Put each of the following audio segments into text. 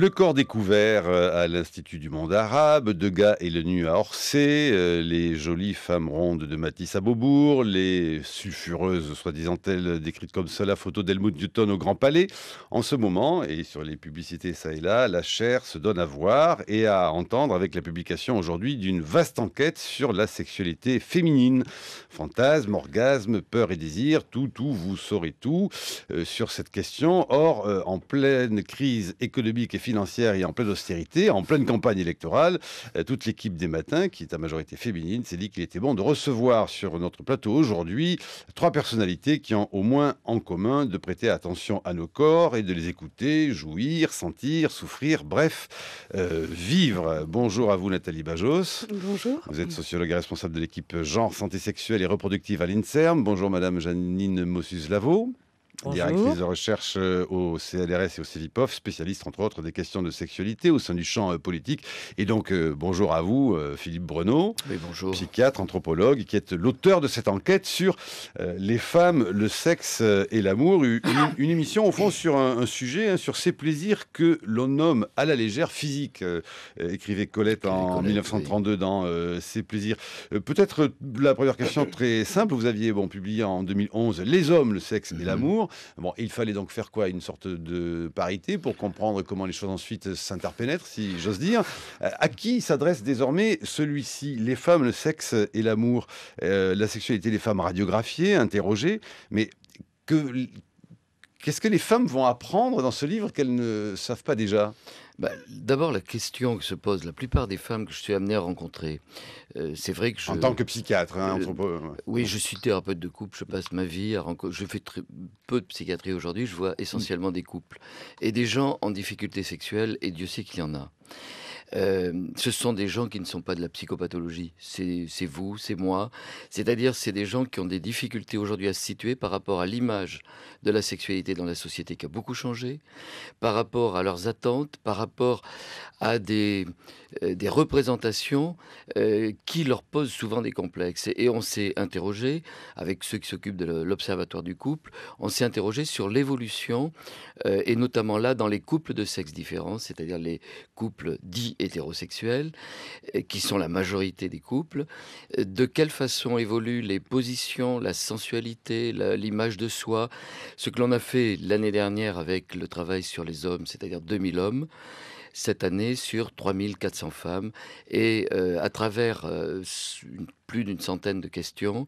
Le corps découvert euh, à l'Institut du monde arabe, Degas et le nu à Orsay, euh, les jolies femmes rondes de Matisse à Beaubourg, les sulfureuses, soi-disant elles, décrites comme cela, photo d'Helmut Newton au Grand Palais. En ce moment, et sur les publicités ça et là, la chair se donne à voir et à entendre avec la publication aujourd'hui d'une vaste enquête sur la sexualité féminine. Fantasme, orgasme, peur et désir, tout, tout, vous saurez tout euh, sur cette question. Or, en pleine crise économique et financière, financière et en pleine austérité, en pleine campagne électorale, euh, toute l'équipe des matins, qui est à majorité féminine, s'est dit qu'il était bon de recevoir sur notre plateau aujourd'hui trois personnalités qui ont au moins en commun de prêter attention à nos corps et de les écouter, jouir, sentir, souffrir, bref, euh, vivre. Bonjour à vous Nathalie Bajos. Bonjour. Vous êtes sociologue et responsable de l'équipe genre, santé sexuelle et reproductive à l'INSERM. Bonjour Madame Janine Mossus-Lavaux. Directrice de recherche euh, au CLRS et au CIVIPOF, spécialiste entre autres des questions de sexualité au sein du champ euh, politique. Et donc, euh, bonjour à vous, Philippe Brenot, et bonjour. psychiatre, anthropologue, qui est l'auteur de cette enquête sur les femmes, le sexe et l'amour. Une, émission, au fond, sur un, sujet, hein, sur ces plaisirs que l'on nomme à la légère physique, écrivait Colette en 1932 dans ces Ses plaisirs. Peut-être la première question très simple, vous aviez bon, publié en 2011 Les hommes, le sexe et l'amour. Bon, il fallait donc faire quoi Une sorte de parité pour comprendre comment les choses ensuite s'interpénètrent, si j'ose dire. Euh, à qui s'adresse désormais celui-ci Les femmes, le sexe et l'amour. Euh, la sexualité des femmes radiographiées, interrogées. Mais Qu'est-ce que les femmes vont apprendre dans ce livre qu'elles ne savent pas déjà bah, d'abord, la question que se pose la plupart des femmes que je suis amené à rencontrer, euh, c'est vrai que je... En tant que psychiatre, hein, euh, Oui, je suis thérapeute de couple, je passe ma vie à rencontrer... Je fais très peu de psychiatrie aujourd'hui, je vois mm. essentiellement des couples. Et des gens en difficulté sexuelle, et Dieu sait qu'il y en a ce sont des gens qui ne sont pas de la psychopathologie. C'est vous, c'est moi. C'est-à-dire, c'est des gens qui ont des difficultés aujourd'hui à se situer par rapport à l'image de la sexualité dans la société qui a beaucoup changé, par rapport à leurs attentes, par rapport à des, euh, des représentations euh, qui leur posent souvent des complexes. Et, on s'est interrogé, avec ceux qui s'occupent de l'Observatoire du couple, on s'est interrogé sur l'évolution, euh, et notamment là, dans les couples de sexe différents, c'est-à-dire les couples dits hétérosexuels, euh, qui sont la majorité des couples, euh, de quelle façon évoluent les positions, la sensualité, l'image de soi, ce que l'on a fait l'année dernière avec le travail sur les hommes, c'est-à-dire 2000 hommes cette année sur 3400 femmes et euh, à travers plus d'une centaine de questions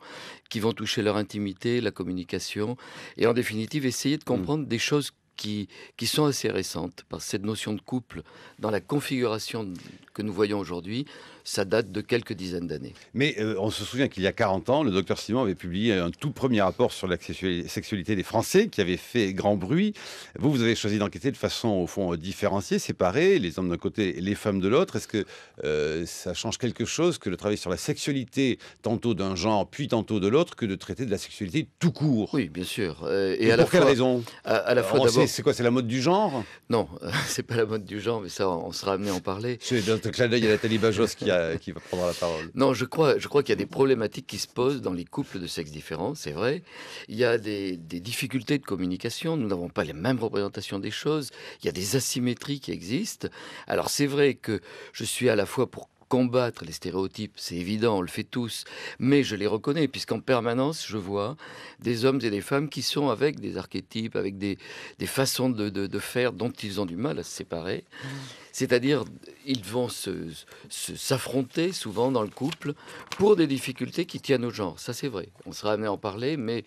qui vont toucher leur intimité, la communication et en définitive essayer de mmh. comprendre des choses qui, sont assez récentes, par cette notion de couple, dans la configuration que nous voyons aujourd'hui, ça date de quelques dizaines d'années. Mais euh, on se souvient qu'il y a 40 ans, le docteur Simon avait publié un tout premier rapport sur la sexualité des Français qui avait fait grand bruit. Vous, vous avez choisi d'enquêter de façon, au fond, différenciée, séparée, les hommes d'un côté et les femmes de l'autre. Est-ce que euh, ça change quelque chose que le travail sur la sexualité, tantôt d'un genre, puis tantôt de l'autre, que de traiter de la sexualité tout court Oui, bien sûr. Euh, et, pour quelle raison à, la fois, d'abord... C'est quoi C'est la mode du genre Non, c'est pas la mode du genre, mais ça, on sera amené à en parler. C'est d'un clin d'œil à Nathalie Bajos qui qui va prendre la parole. Non, je crois, je crois qu'il y a des problématiques qui se posent dans les couples de sexes différents, c'est vrai. Il y a des, difficultés de communication, nous n'avons pas les mêmes représentations des choses, il y a des asymétries qui existent. Alors c'est vrai que je suis à la fois pour combattre les stéréotypes, c'est évident, on le fait tous, mais je les reconnais, puisqu'en permanence, je vois des hommes et des femmes qui sont avec des archétypes, avec des, façons de, faire dont ils ont du mal à se séparer. Mmh. C'est-à-dire, ils vont s'affronter se, s'affronter souvent dans le couple pour des difficultés qui tiennent au genre. Ça, c'est vrai. On sera amené à en parler, mais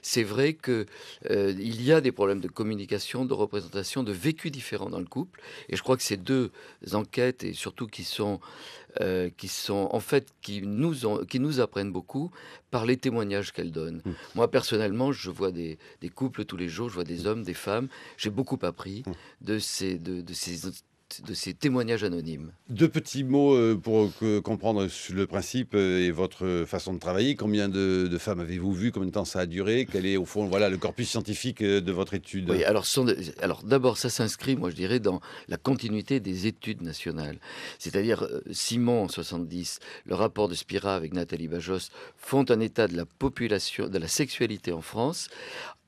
c'est vrai qu'il euh, y a des problèmes de communication, de représentation, de vécu différent dans le couple. Et je crois que ces deux enquêtes, et surtout qui sont, euh, qui sont en fait, qui nous, qui nous apprennent beaucoup par les témoignages qu'elles donnent. Mmh. Moi, personnellement, je vois des, couples tous les jours, je vois des hommes, des femmes. J'ai beaucoup appris mmh. de ces, de ces de ces témoignages anonymes. Deux petits mots euh, pour comprendre le principe euh, et votre façon de travailler. Combien de, femmes avez-vous vu Combien de temps ça a duré Quel est au fond voilà, le corpus scientifique euh, de votre étude alors, alors d'abord, ça s'inscrit, moi je dirais, dans la continuité des études nationales. C'est-à-dire, Simon, en 70, le rapport de Spira avec Nathalie Bajos font un état de la population, de la sexualité en France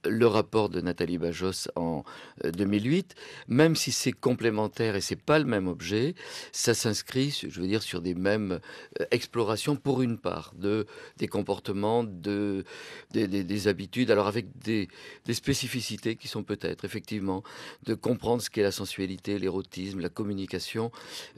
le rapport de Nathalie Bajos en 2008, euh, même si c'est complémentaire et c'est pas le même objet, ça s'inscrit, je veux dire, sur des mêmes euh, explorations pour une part de des comportements, de des, habitudes, alors avec des, des spécificités qui sont peut-être effectivement de comprendre ce qu'est la sensualité, l'érotisme, la communication,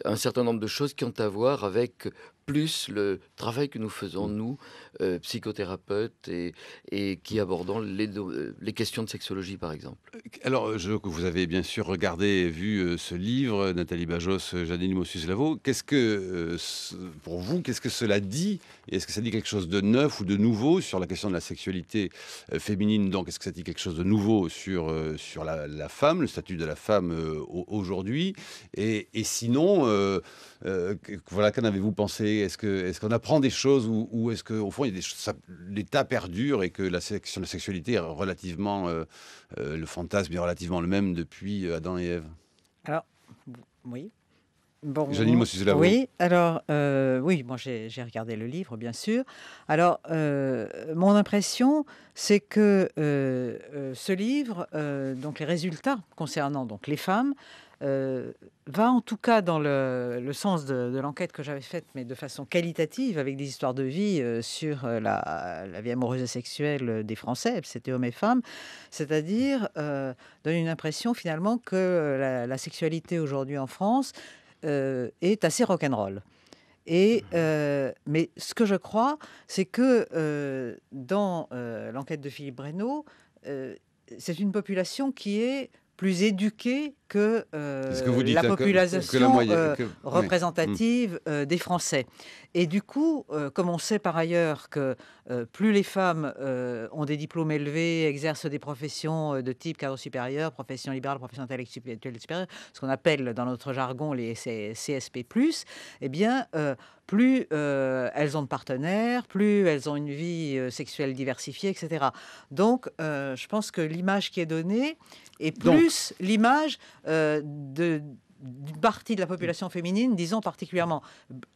un certain nombre de choses qui ont à voir avec plus le travail que nous faisons, mm. nous, euh, psychothérapeutes, et, et, qui mm. abordons les, euh, les, questions de sexologie, par exemple. Euh, alors, je, que vous avez bien sûr regardé et vu ce livre, Nathalie Bajos, Janine Mossus-Lavo. Qu'est-ce que, pour vous, qu'est-ce que cela dit Est-ce que ça dit quelque chose de neuf ou de nouveau sur la question de la sexualité féminine Donc, est-ce que ça dit quelque chose de nouveau sur, sur la, femme, le statut de la femme aujourd'hui et, sinon, voilà, qu'en avez-vous pensé est-ce qu'on apprend des choses ou, est-ce qu'au fond, l'État perdure et que la, section, sexualité est relativement, euh, euh, le fantasme est relativement le même depuis euh, Adam et Ève Alors, oui. Bon, là Oui, alors, oui, moi j'ai regardé le livre, bien sûr. Alors, mon impression, c'est que ce livre, donc les résultats concernant donc les femmes, euh, va en tout cas dans le, sens de, l'enquête que j'avais faite, mais de façon qualitative, avec des histoires de vie euh, sur euh, la, vie amoureuse et sexuelle des Français, c'était hommes et femmes, c'est-à-dire euh, donne une impression finalement que la, sexualité aujourd'hui en France est assez rock'n'roll. Et, mmh. mais ce que je crois, c'est que dans l'enquête de Philippe Breno, c'est une population qui est plus éduqués euh, hein, que, la population euh, représentative mm. euh, des Français. Et du coup, comme on sait par ailleurs que euh, plus les femmes euh, ont des diplômes élevés, exercent des professions euh, de type cadre supérieur, profession libérale, profession intellectuelle supérieure, ce qu'on appelle dans notre jargon les CSP+, eh bien, plus elles ont de partenaires, plus elles ont une vie sexuelle diversifiée, etc. Donc, je pense que l'image qui est donnée est plus l'image de partie de la population féminine, disons particulièrement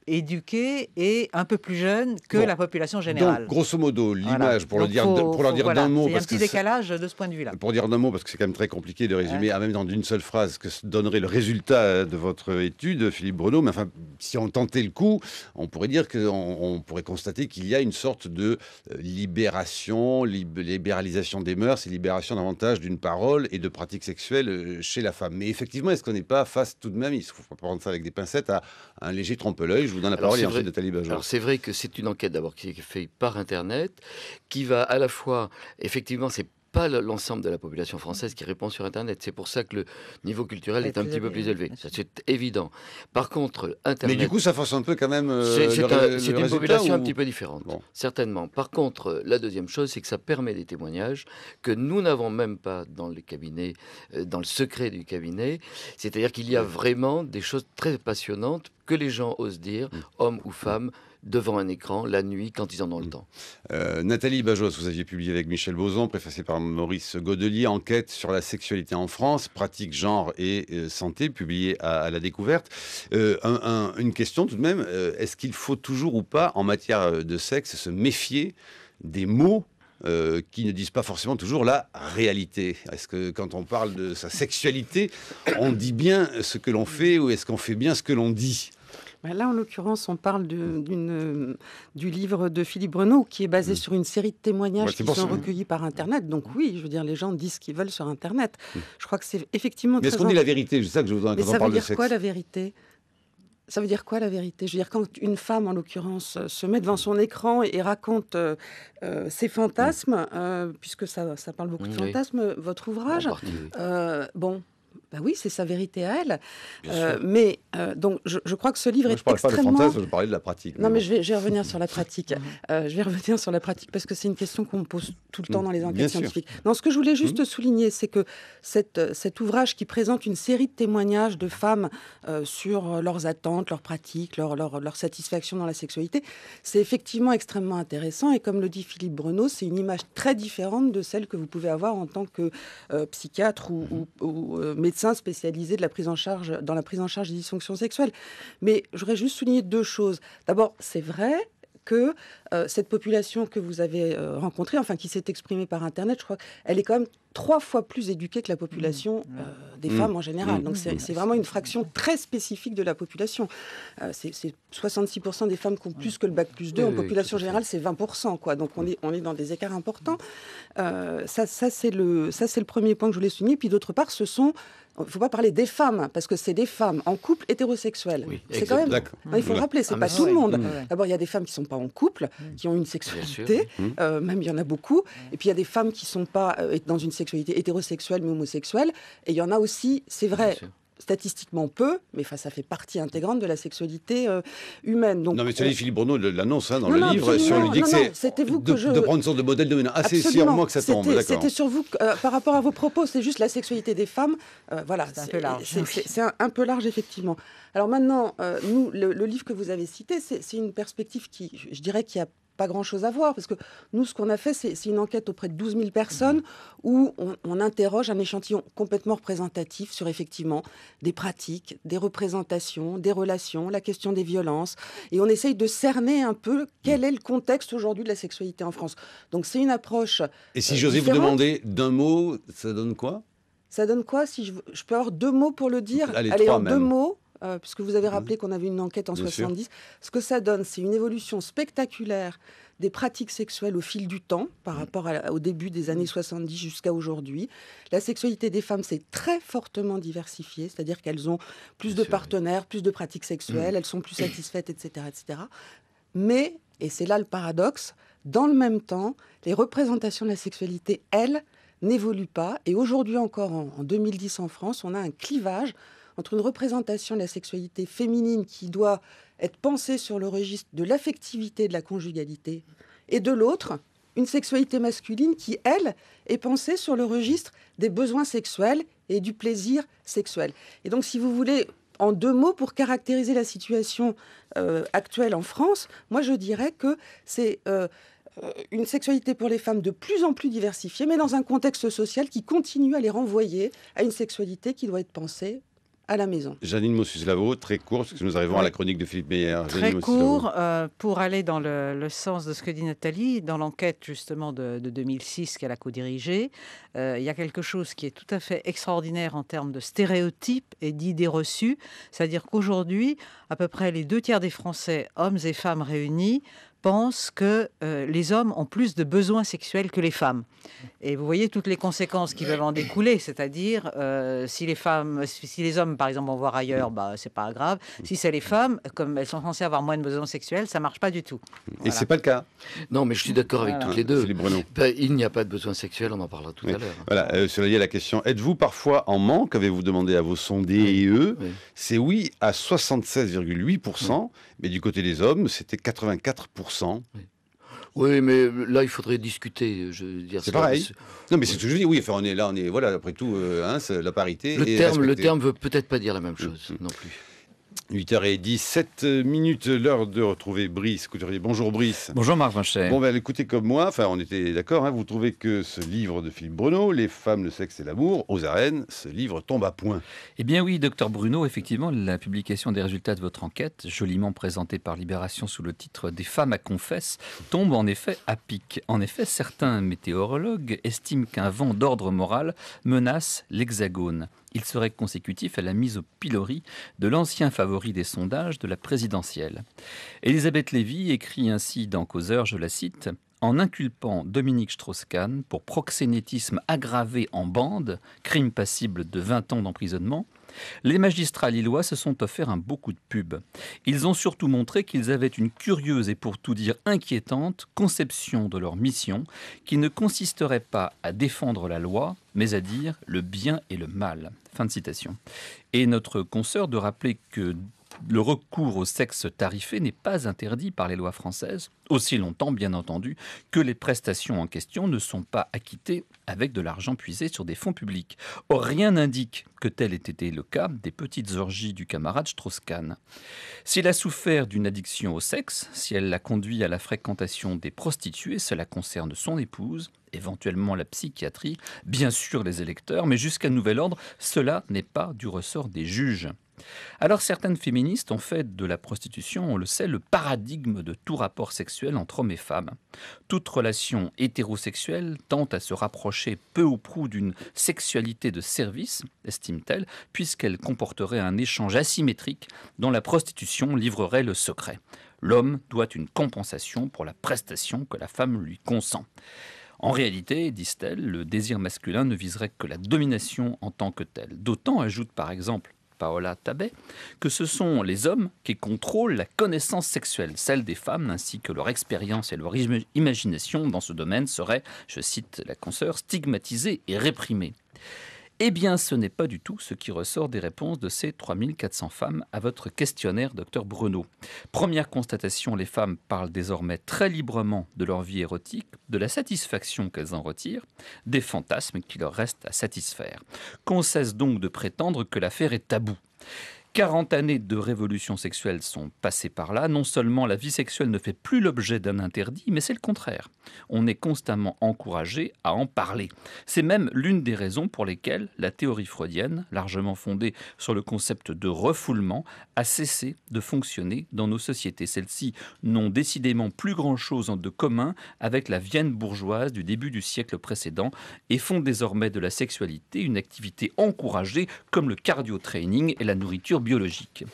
éduquée et un peu plus jeune que la population générale. Donc, grosso modo, l'image, pour, pour, leur dire d'un mot... Il y a un petit décalage de ce point de vue-là. Pour dire d'un mot, parce que c'est quand même très compliqué de résumer, ah, même dans une seule phrase, que donnerait le résultat de votre étude, Philippe Bruno, mais enfin, si on tentait le coup, on pourrait dire qu'on on pourrait constater qu'il y a une sorte de euh, libération, libéralisation des mœurs et libération davantage d'une parole et de pratiques sexuelles euh, chez la femme. Mais effectivement, est-ce qu'on n'est pas face tout de même, il faut prendre ça avec des pincettes, à un léger trompe-l'œil. Je vous donne la parole et Alors c'est vrai que c'est une enquête d'abord qui est faite par Internet, qui va à la fois, effectivement, c'est pas l'ensemble de la population française qui répond sur Internet. C'est pour ça que le niveau culturel est, un petit peu plus élevé. C'est évident. Par contre, Internet. Mais du coup, ça force un peu quand même. Euh, c'est une population un petit peu différente, certainement. Par contre, euh, la deuxième chose, c'est que ça permet des témoignages que nous n'avons même pas dans le cabinet, euh, dans le secret du cabinet. C'est-à-dire qu'il y a vraiment des choses très passionnantes que les gens osent dire, hommes ou femmes devant un écran la nuit quand ils en ont le mm. temps. Euh, Nathalie Bajos, vous aviez publié avec Michel Bozon, préfacé par Maurice Godelier, Enquête sur la sexualité en France, pratique, genre et euh, santé, publié à, la découverte. Euh, une question tout de même, est-ce qu'il faut toujours ou pas, en matière de sexe, se méfier des mots qui ne disent pas forcément toujours la réalité. Est-ce que quand on parle de sa sexualité, on dit bien ce que l'on fait ou est-ce qu'on fait bien ce que l'on dit Là, en l'occurrence, on parle euh, du livre de Philippe Renaud qui est basé mm. sur une série de témoignages qui sont recueillis par Internet. Donc oui, je veux dire, les gens disent ce qu'ils veulent sur Internet. Mm. Je crois que c'est effectivement... Mais est-ce qu'on dit la vérité C'est ça que je voudrais Ça veut dire quoi la vérité ça veut dire quoi la vérité Je veux dire, quand une femme, en l'occurrence, euh, se met devant son écran et raconte euh, ses fantasmes, mm. puisque ça, parle beaucoup de fantasmes, votre ouvrage, bon, ben oui, c'est sa vérité à elle. Euh, mais euh, donc, je, crois que ce livre est je parle Pas de fantasme, je parlais de la pratique. Non, mais, je, vais, revenir sur la pratique. Euh, je vais revenir sur la pratique parce que c'est une question qu'on me pose tout le temps mm, dans les enquêtes scientifiques. Non, ce que je voulais juste mm. souligner, c'est que cette, cet ouvrage qui présente une série de témoignages de femmes sur leurs attentes, leurs pratiques, leur, leur, satisfaction dans la sexualité, c'est effectivement extrêmement intéressant. Et comme le dit Philippe Breneau, c'est une image très différente de celle que vous pouvez avoir en tant que psychiatre ou, ou médecin Spécialisé spécialisés de la prise en charge, dans la prise en charge des dysfonctions sexuelles. Mais j'aurais juste souligné deux choses. D'abord, c'est vrai que euh, cette population que vous avez rencontré euh, rencontrée, enfin qui s'est exprimée par Internet, je crois, elle est quand même trois fois plus éduquée que la population. Mmh. Euh, des mm. femmes en général. Mm. Donc mm. c'est vraiment une fraction très spécifique de la population. Euh, c'est 66% des femmes qui ont plus que le bac plus 2. en population générale, c'est 20%. Quoi. Donc on est, on est dans des écarts importants. Euh, ça, ça c'est le, ça, le premier point que je voulais souligner. Puis d'autre part, ce sont il ne faut pas parler des femmes, parce que c'est des femmes en couple hétérosexuel. c'est quand même. Hein, il faut le rappeler, c'est ah, pas tout le monde. D'abord, il y a des femmes qui ne sont pas en couple, qui ont une sexualité, euh, même il y en a beaucoup. Et puis il y a des femmes qui ne sont pas dans une sexualité hétérosexuelle mais homosexuelle. Et il y en a aussi c'est vrai, statistiquement peu, mais ça fait partie intégrante de la sexualité euh, humaine. Donc, non, mais c'est euh, Philippe Bruno l'annonce hein, dans le livre, sur lui dit vous de, que je... de prendre une sorte de modèle dominant. Ah, c'est sur que ça tombe, d'accord. C'était sur vous, euh, par rapport à vos propos, c'est juste la sexualité des femmes. voilà, c'est un peu large. C'est un, peu large, effectivement. Alors maintenant, nous, le, livre que vous avez cité, c'est une perspective qui, je, je dirais, qui a pas grand-chose à voir, parce que nous, ce qu'on a fait, c'est une enquête auprès de 12 000 personnes mmh. où on, interroge un échantillon complètement représentatif sur effectivement des pratiques, des représentations, des relations, la question des violences, et on essaye de cerner un peu quel mmh. est le contexte aujourd'hui de la sexualité en France. Donc c'est une approche. Et si euh, vous demander d'un mot, ça donne quoi ça donne quoi si je, peux avoir deux mots pour le dire Allez, en deux mots. Euh, puisque vous avez mhm. rappelé qu'on avait une enquête en 70. Ce que ça donne, c'est une évolution spectaculaire des pratiques sexuelles au fil du temps, par mhm. rapport au début des années 70 mhm. jusqu'à aujourd'hui. La sexualité des femmes s'est très fortement diversifiée, c'est-à-dire qu'elles ont plus de partenaires, plus de pratiques sexuelles, elles sont plus satisfaites, etc. etc. Mais, et c'est là le paradoxe, dans le même temps, les représentations de la sexualité, elles, n'évoluent pas. Et aujourd'hui encore, en 2010 en France, on a un clivage entre une représentation de la sexualité féminine qui doit être pensée sur le registre de l'affectivité, de la conjugalité, et de l'autre, une sexualité masculine qui, elle, est pensée sur le registre des besoins sexuels et du plaisir sexuel. Et donc, si vous voulez, en deux mots, pour caractériser la situation euh, actuelle en France, moi je dirais que c'est euh, euh, une sexualité pour les femmes de plus en plus diversifiée, mais dans un contexte social qui continue à les renvoyer à une sexualité qui doit être pensée à la maison. Janine Mossus-Lavo, très court, parce que nous arrivons à la chronique de Philippe Meyer. Très court, euh, pour aller dans le, sens de ce que dit Nathalie, dans l'enquête justement de, 2006 qu'elle a co-dirigée, euh, il y a quelque chose qui est tout à fait extraordinaire en termes de stéréotypes et d'idées reçues. C'est-à-dire qu'aujourd'hui, à peu près les deux tiers des Français, hommes et femmes réunis, pense que euh, les hommes ont plus de besoins sexuels que les femmes. Et vous voyez toutes les conséquences qui peuvent en découler, c'est-à-dire euh, si les femmes, si les hommes par exemple vont voir ailleurs, bah c'est pas grave. Si c'est les femmes, comme elles sont censées avoir moins de besoins sexuels, ça marche pas du tout. Et c'est pas le cas. Non, mais je suis d'accord avec toutes les deux. Ben, il n'y a pas de besoins sexuels, on en parlera tout à l'heure. Voilà, euh, cela y est la question. Êtes-vous parfois en manque Avez-vous demandé à vos sondés et eux C'est oui à 76,8%, mais du côté des hommes, c'était 84%. Oui. mais là, il faudrait discuter. Je dire, c'est pareil. Non, mais c'est ce que je Oui, enfin, on est là, on est voilà. Après tout, euh, hein, la parité. Le terme, veut peut-être pas dire la même mmh, chose mmh. non plus. 8h17 minutes, l'heure de retrouver Brice Couturier. Bonjour Brice. Bonjour Marc Vinchet. Bon, ben écoutez comme moi, enfin on était d'accord, hein, vous trouvez que ce livre de Philippe Bruno, Les femmes, le sexe et l'amour, aux arènes, ce livre tombe à point. Eh bien oui, docteur Bruno, effectivement, la publication des résultats de votre enquête, joliment présentée par Libération sous le titre Des femmes à confesse, tombe en effet à pic. En effet, certains météorologues estiment qu'un vent d'ordre moral menace l'Hexagone. Il serait consécutif à la mise au pilori de l'ancien favori des sondages de la présidentielle. Elisabeth Lévy écrit ainsi dans Causeur, je la cite, en inculpant Dominique Strauss-Kahn pour proxénétisme aggravé en bande, crime passible de 20 ans d'emprisonnement, les magistrats lillois se sont offerts un beau coup de pub. Ils ont surtout montré qu'ils avaient une curieuse et pour tout dire inquiétante conception de leur mission qui ne consisterait pas à défendre la loi, mais à dire le bien et le mal. Fin de citation. Et notre consoeur de rappeler que le recours au sexe tarifé n'est pas interdit par les lois françaises, aussi longtemps, bien entendu, que les prestations en question ne sont pas acquittées avec de l'argent puisé sur des fonds publics. Or, rien n'indique que tel ait été le cas des petites orgies du camarade Strauss-Kahn. S'il a souffert d'une addiction au sexe, si elle l'a conduit à la fréquentation des prostituées, cela concerne son épouse, éventuellement la psychiatrie, bien sûr les électeurs, mais jusqu'à nouvel ordre, cela n'est pas du ressort des juges. Alors certaines féministes ont fait de la prostitution, on le sait, le paradigme de tout rapport sexuel entre hommes et femmes. Toute relation hétérosexuelle tend à se rapprocher peu ou prou d'une sexualité de service, estime-t-elle, puisqu'elle comporterait un échange asymétrique dont la prostitution livrerait le secret. L'homme doit une compensation pour la prestation que la femme lui consent. En réalité, disent-elles, le désir masculin ne viserait que la domination en tant que telle. D'autant, ajoute par exemple Paola Tabet, que ce sont les hommes qui contrôlent la connaissance sexuelle. Celle des femmes, ainsi que leur expérience et leur imagination dans ce domaine, serait, je cite la consoeur, stigmatisée et réprimée. Eh bien, ce n'est pas du tout ce qui ressort des réponses de ces 3400 femmes à votre questionnaire, docteur Bruno. Première constatation, les femmes parlent désormais très librement de leur vie érotique, de la satisfaction qu'elles en retirent, des fantasmes qui leur restent à satisfaire. Qu'on cesse donc de prétendre que l'affaire est taboue. 40 années de révolution sexuelle sont passées par là. Non seulement la vie sexuelle ne fait plus l'objet d'un interdit, mais c'est le contraire. On est constamment encouragé à en parler. C'est même l'une des raisons pour lesquelles la théorie freudienne, largement fondée sur le concept de refoulement, a cessé de fonctionner dans nos sociétés. Celles-ci n'ont décidément plus grand-chose de commun avec la Vienne bourgeoise du début du siècle précédent et font désormais de la sexualité une activité encouragée comme le cardio-training et la nourriture biologique.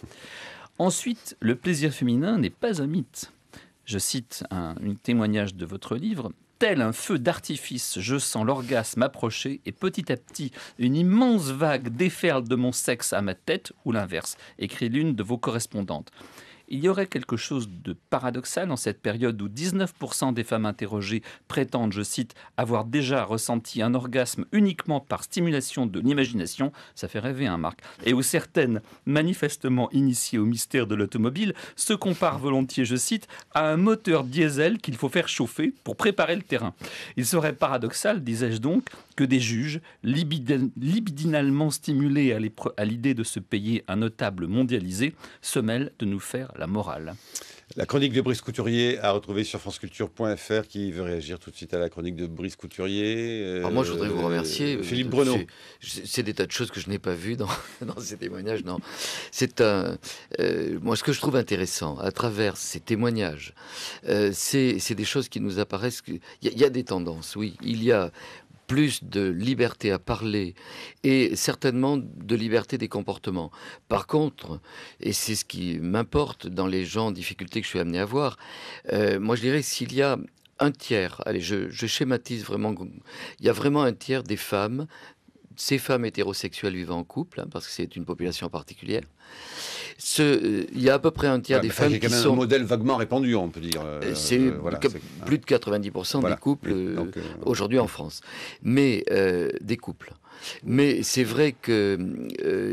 Ensuite, le plaisir féminin n'est pas un mythe. Je cite un, un témoignage de votre livre. Tel un feu d'artifice, je sens l'orgasme approcher et petit à petit, une immense vague déferle de mon sexe à ma tête ou l'inverse, écrit l'une de vos correspondantes. Il y aurait quelque chose de paradoxal en cette période où 19% des femmes interrogées prétendent, je cite, avoir déjà ressenti un orgasme uniquement par stimulation de l'imagination. Ça fait rêver, hein, Marc. Et où certaines, manifestement initiées au mystère de l'automobile, se comparent volontiers, je cite, à un moteur diesel qu'il faut faire chauffer pour préparer le terrain. Il serait paradoxal, disais-je donc, que des juges, libidinalement stimulés à l'idée de se payer un notable mondialisé, se mêlent de nous faire la morale. La chronique de Brice Couturier à retrouver sur franceculture.fr. Qui veut réagir tout de suite à la chronique de Brice Couturier euh, Moi, je voudrais vous remercier. Euh, euh, Philippe bruno C'est des tas de choses que je n'ai pas vues dans, ces témoignages. Non, c'est un. moi, ce que je trouve intéressant à travers ces témoignages, c'est des choses qui nous apparaissent. Il y, a des tendances, oui. Il y a plus de liberté à parler et certainement de liberté des comportements. Par contre, et c'est ce qui m'importe dans les gens en difficulté que je suis amené à voir, euh, moi je dirais s'il y a un tiers, allez, je, je, schématise vraiment, il y a vraiment un tiers des femmes ces femmes hétérosexuelles vivant en couple, hein, parce que c'est une population particulière. Euh, il y a à peu près un tiers ah, des femmes qui modèle vaguement répandu, on peut dire. Euh, c'est euh, hein. plus de 90% des couples aujourd'hui en France. Mais des couples. Mais c'est vrai qu'il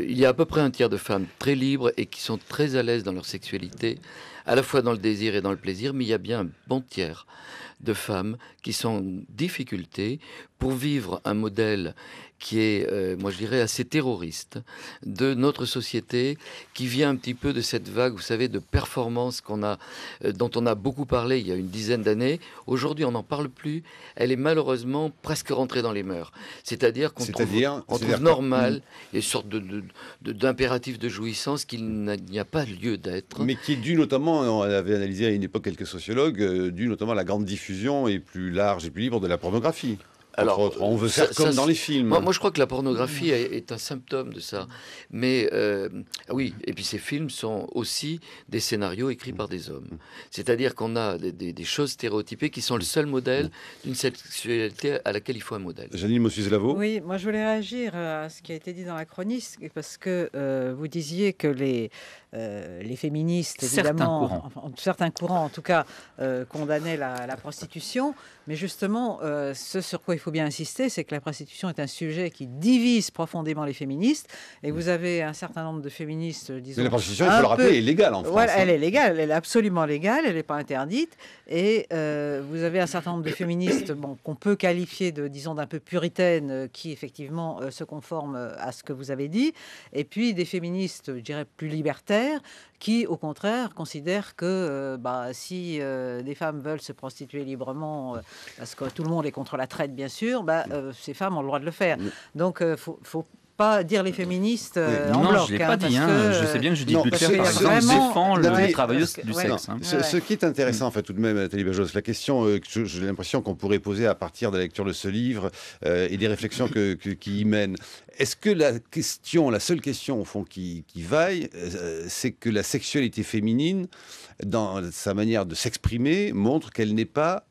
y a à peu près un tiers de femmes très libres et qui sont très à l'aise dans leur sexualité, à la fois dans le désir et dans le plaisir, mais il y a bien un bon tiers de femmes qui sont en difficulté pour vivre un modèle qui est, euh, moi je dirais, assez terroriste de notre société, qui vient un petit peu de cette vague, vous savez, de performance qu'on a, euh, dont on a beaucoup parlé il y a une dizaine d'années. Aujourd'hui, on n'en parle plus. Elle est malheureusement presque rentrée dans les mœurs. C'est-à-dire qu'on trouve, -à -dire, normal une hmm. sorte d'impératif de, jouissance qu'il n'y a, pas lieu d'être. Mais qui est dû notamment, on avait analysé à une époque quelques sociologues, euh, dû notamment à la grande diffusion et plus large et plus libre de la pornographie. Alors, on veut faire ça, comme dans les films. Moi, je crois que la pornographie est un symptôme de ça. Mais euh, oui, et puis ces films sont aussi des scénarios écrits par des hommes. C'est-à-dire qu'on a des, choses stéréotypées qui sont le seul modèle d'une sexualité à laquelle il faut un modèle. Janine mossus Oui, moi je voulais réagir euh, à ce qui a été dit dans la chronique, parce que euh, vous disiez que les, euh, les féministes, évidemment, certains courants, certains courants en tout cas, euh, condamnaient la, prostitution. Mais justement, euh, ce sur quoi il faut bien insister, c'est que la prostitution est un sujet qui divise profondément les féministes. Et vous avez un certain nombre de féministes, disons. Mais la prostitution, il faut le rappeler, est légale en France. Hein. elle est légale, elle est absolument légale, elle n'est pas interdite. Et vous avez un certain nombre de féministes bon, qu'on peut qualifier de, disons, d'un peu puritaines, qui effectivement se conforment à ce que vous avez dit. Et puis des féministes, je dirais, plus libertaires qui au contraire considère que euh, bah, si euh, des femmes veulent se prostituer librement, euh, parce que tout le monde est contre la traite bien sûr, bah, ces femmes ont le droit de le faire. Donc faut, faut pas dire les féministes euh, non, je ne l'ai pas hein, dit. Hein, Je sais bien que je Butler, par exemple, défend les du sexe. Hein. Ce, qui est intéressant, mm. en fait, tout de même, Nathalie Bajos, la question, euh, que j'ai l'impression qu'on pourrait poser à partir de la lecture de ce livre euh, et des réflexions que, qui y mènent. Est-ce que la question, la seule question, au fond, qui, qui vaille, c'est que la sexualité féminine, dans sa manière de s'exprimer, montre qu'elle n'est pas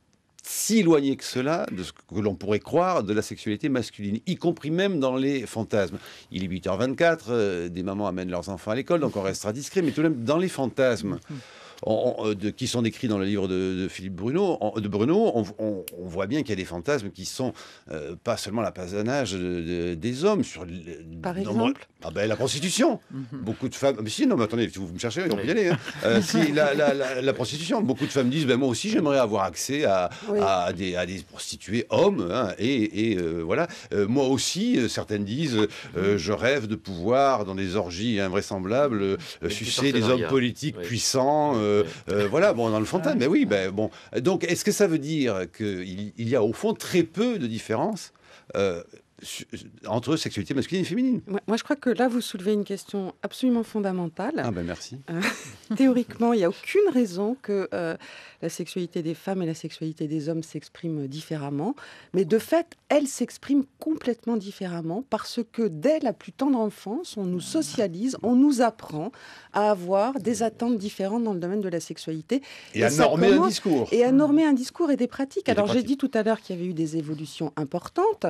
si éloigné que cela de ce que l'on pourrait croire de la sexualité masculine, y compris même dans les fantasmes. Il est 8h24, euh, des mamans amènent leurs enfants à l'école, donc on restera discret, mais tout de même dans les fantasmes. Mm-hmm. Euh, qui sont décrits dans le livre de, Philippe Bruno, on, de Bruno, on, voit bien qu'il y a des fantasmes qui sont euh, pas seulement la de, des hommes sur par exemple ah ben, la prostitution. Mhm. Beaucoup de femmes. Mais si non, mais attendez, vous me cherchez, on peut y hein. euh, la, prostitution. Beaucoup de femmes disent ben moi aussi j'aimerais avoir accès à, des, à, prostituées hommes hein, et, voilà. moi aussi, certaines disent mhm. je rêve de pouvoir dans des orgies invraisemblables sucer des hommes politiques puissants. Euh, euh, voilà, bon, dans le fantasme. Mais oui, ben, bon. Donc, est-ce que ça veut dire qu'il y a au fond très peu de différence euh, entre sexualité masculine et féminine. Moi, je crois que là, vous soulevez une question absolument fondamentale. Ah ben merci. Euh, théoriquement, il n'y a aucune raison que euh, la sexualité des femmes et la sexualité des hommes s'expriment différemment. Mais de fait, elles s'expriment complètement différemment parce que dès la plus tendre enfance, on nous socialise, on nous apprend à avoir des attentes différentes dans le domaine de la sexualité. Et, à normer un discours. Et à normer un discours et des pratiques. Alors j'ai dit tout à l'heure qu'il y avait eu des évolutions importantes.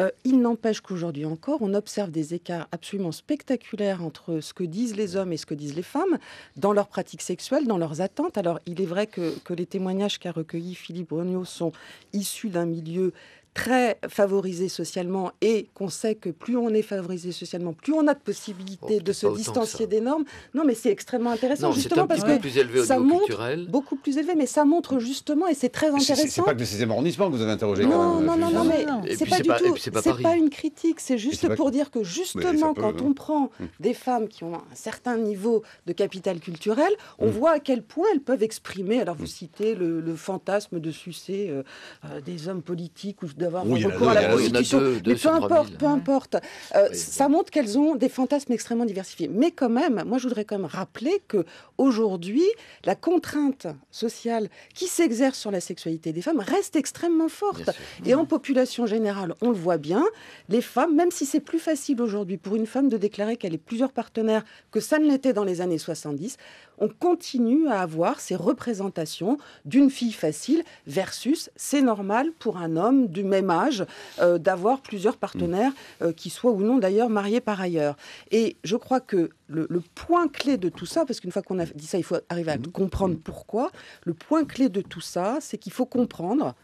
Euh, il n'empêche qu'aujourd'hui encore, on observe des écarts absolument spectaculaires entre ce que disent les hommes et ce que disent les femmes dans leurs pratiques sexuelles, dans leurs attentes. Alors, il est vrai que, les témoignages qu'a recueillis Philippe Brugnot sont issus d'un milieu très favorisé socialement et qu'on sait que plus on est favorisé socialement, plus on a de possibilités oh, de se distancier des normes. Non, mais c'est extrêmement intéressant justement parce que plus élevé ça montre beaucoup plus élevé, mais ça montre justement et c'est très intéressant. C'est pas que ces arrondissements que vous avez interrogé. Non, non, non, non, mais c'est pas du tout. C'est pas une critique, c'est juste pour dire que justement quand on prend des femmes qui ont un certain niveau de capital culturel, on hmm. voit à quel point elles peuvent exprimer. Alors vous hmm. citez le, fantasme de sucer euh, euh, des hommes politiques ou d'avoir recours à la prostitution. Mais peu importe, peu importe. Ça montre qu'elles ont des fantasmes extrêmement diversifiés. Mais quand même, moi, je voudrais quand même rappeler que aujourd'hui, la contrainte sociale qui s'exerce sur la sexualité des femmes reste extrêmement forte. Et en population générale, on le voit bien, les femmes, même si c'est plus facile aujourd'hui pour une femme de déclarer qu'elle est plusieurs partenaires que ça ne l'était dans les années 70, on continue à avoir ces représentations d'une fille facile versus c'est normal pour un homme du même âge euh, d'avoir plusieurs partenaires mm. euh, qui soient ou non d'ailleurs mariés par ailleurs. Et je crois que le, le point clé de tout ça, parce qu'une fois qu'on a dit ça, il faut arriver à mm. comprendre pourquoi, le point clé de tout ça, c'est qu'il faut comprendre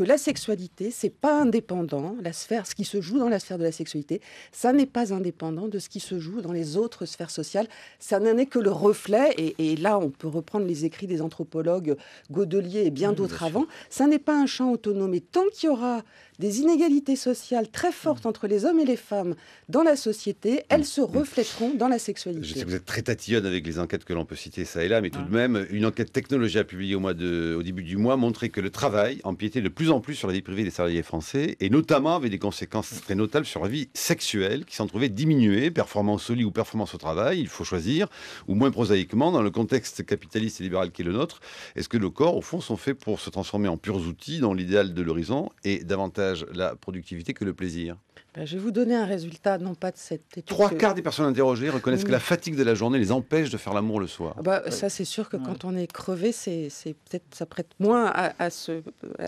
que la sexualité, c'est pas indépendant, la sphère, ce qui se joue dans la sphère de la sexualité, ça n'est pas indépendant de ce qui se joue dans les autres sphères sociales. Ça n'en est que le reflet, et, là, on peut reprendre les écrits des anthropologues Godelier et bien d'autres avant. Ça n'est pas un champ autonome. Et tant qu'il y aura des inégalités sociales très fortes entre les hommes et les femmes dans la société, elles se mm. reflèteront dans la sexualité. Je sais que vous êtes très tatillonne avec les enquêtes que l'on peut citer ça et là, mais tout de même, une enquête technologique a publié au, mois de, au début du mois montrait que le travail empiétait de plus en plus sur la vie privée des salariés français, et notamment avait des conséquences très notables sur la vie sexuelle, qui s'en trouvait diminuée, performance au lit ou performance au travail, il faut choisir, ou moins prosaïquement, dans le contexte capitaliste et libéral qui est le nôtre, est-ce que le corps, au fond, sont faits pour se transformer en purs outils dans l'idéal de l'horizon et davantage la productivité que le plaisir ben, Je vais vous donner un résultat, non pas de cette étude. Trois quarts des personnes interrogées reconnaissent que la fatigue de la journée les empêche de faire l'amour le soir. Ah bah, ça, c'est sûr que quand on est crevé, c'est, peut-être ça prête moins à, se,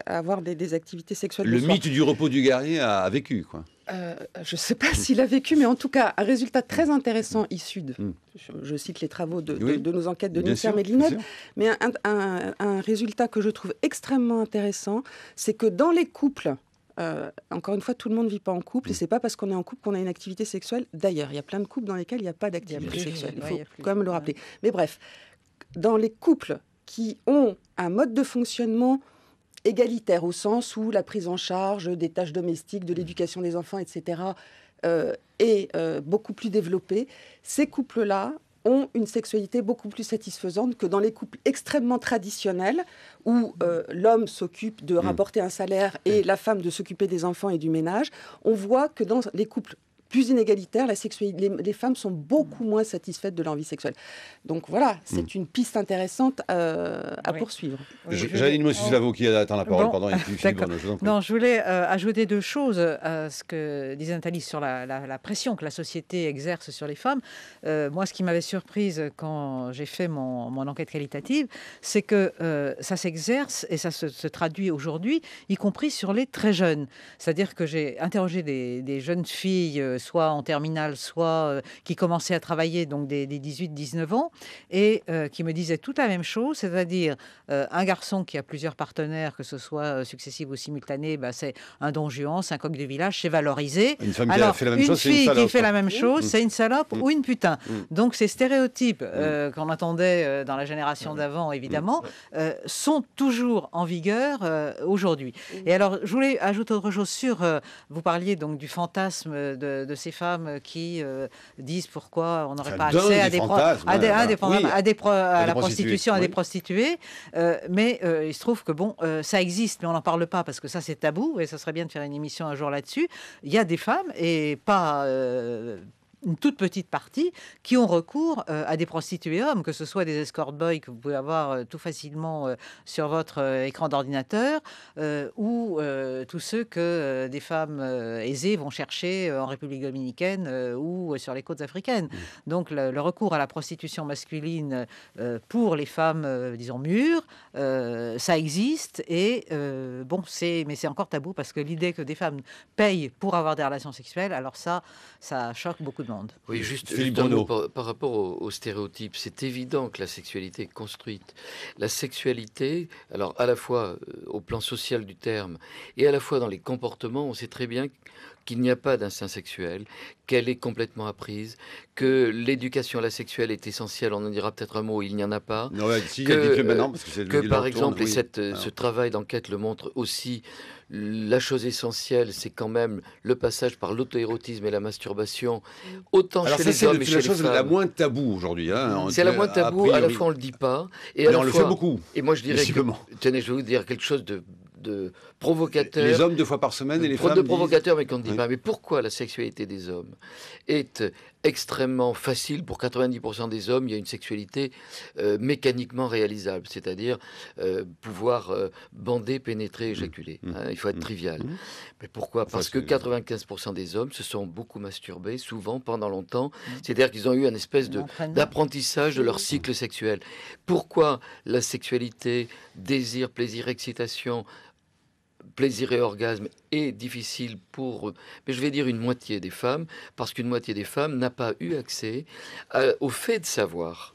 avoir des, activités sexuelles. Le, mythe du repos du guerrier a, vécu, quoi. Euh, je ne sais pas s'il a vécu, mais en tout cas, un résultat très mm. intéressant mm. issu de, mm. je, cite les travaux de, nos enquêtes de l'INSERM de mais un, un résultat que je trouve extrêmement intéressant, c'est que dans les couples euh, encore une fois, tout le monde ne vit pas en couple et mm. c'est pas parce qu'on est en couple qu'on a une activité sexuelle. D'ailleurs, il y a plein de couples dans lesquels il n'y a pas d'activité sexuelle. Il faut quand même le rappeler. Mais bref, dans les couples qui ont un mode de fonctionnement égalitaire au sens où la prise en charge des tâches domestiques, de mm. l'éducation des enfants, etc., euh, est euh, beaucoup plus développée, ces couples-là ont une sexualité beaucoup plus satisfaisante que dans les couples extrêmement traditionnels où euh, l'homme s'occupe de mm. rapporter un salaire et mm. la femme de s'occuper des enfants et du ménage. On voit que dans les couples plus inégalitaire, la sexualité, les, femmes sont beaucoup moins satisfaites de leur vie sexuelle. Donc voilà, c'est mm. une piste intéressante euh, à, à poursuivre. Je, une Mossus qui attend la parole, bon. Non, je voulais euh, ajouter deux choses euh, à ce que disait Nathalie sur la, pression que la société exerce sur les femmes. moi, ce qui m'avait surprise quand j'ai fait mon, mon, enquête qualitative, c'est que ça s'exerce et ça se, traduit aujourd'hui, y compris sur les très jeunes. C'est-à-dire que j'ai interrogé des, des jeunes filles soit en terminale, soit euh, qui commençait à travailler, donc des, 18-19 ans, et euh, qui me disaient toute la même chose, c'est-à-dire euh, un garçon qui a plusieurs partenaires, que ce soit successifs ou simultanés, bah, c'est un don juan, c'est un coq de village, c'est valorisé. Une femme Alors, qui fait la même une chose, fille qui fait la même mm. chose, c'est une salope mm. ou une putain. Mm. Donc ces stéréotypes qu'on attendait dans la génération d'avant, évidemment, sont toujours en vigueur aujourd'hui. Et alors, je voulais ajouter autre chose sur, vous parliez donc du fantasme de de ces femmes qui euh, disent pourquoi on n'aurait pas accès à des, à à à la prostitution, à des prostituées. Euh, mais euh, il se trouve que bon, ça existe, mais on n'en parle pas parce que ça c'est tabou et ça serait bien de faire une émission un jour là-dessus. Il y a des femmes et pas une toute petite partie qui ont recours euh, à des prostituées hommes, que ce soit des escort boys que vous pouvez avoir euh, tout facilement euh, sur votre écran d'ordinateur, ou tous ceux que des femmes aisées vont chercher en République dominicaine ou sur les côtes africaines. Donc le, recours à la prostitution masculine pour les femmes, disons, mûres, ça existe. Et bon, c'est mais c'est encore tabou parce que l'idée que des femmes payent pour avoir des relations sexuelles, alors ça, ça choque beaucoup de oui, juste, par, rapport aux, aux stéréotypes, c'est évident que la sexualité est construite. La sexualité, alors à la fois euh, au plan social du terme et à la fois dans les comportements, on sait très bien qu'il n'y a pas d'instinct sexuel, qu'elle est complètement apprise, que l'éducation à la sexuelle est essentielle, on en dira peut-être un mot, il n'y en a pas. Non, que, parce que, par exemple, et cette, euh, ah. ce travail d'enquête le montre aussi, la chose essentielle, c'est quand même le passage par l'auto-érotisme et la masturbation, mm. autant chez les hommes chez les femmes. Hein, c'est la chose la moins taboue aujourd'hui. c'est la moins taboue, à la fois on le dit pas. Et, on le fait beaucoup. Et moi je dirais que, je vais vous dire quelque chose de de provocateurs. Les hommes deux fois par semaine et les femmes. De provocateurs, mais qu'on ne dit pas. Mais pourquoi la sexualité des hommes est extrêmement facile pour 90% des hommes Il y a une sexualité euh, mécaniquement réalisable, c'est-à-dire euh, pouvoir euh, bander, pénétrer, mmh. éjaculer. Mmh. Hein, il faut être mmh. trivial. Mais pourquoi Parce que 95% des hommes se sont beaucoup masturbés, souvent pendant longtemps. C'est-à-dire qu'ils ont eu une espèce d'apprentissage de leur cycle sexuel. Pourquoi la sexualité, désir, plaisir, excitation plaisir et orgasme est difficile pour, mais je vais dire une moitié des femmes, parce qu'une moitié des femmes n'a pas eu accès euh, au fait de savoir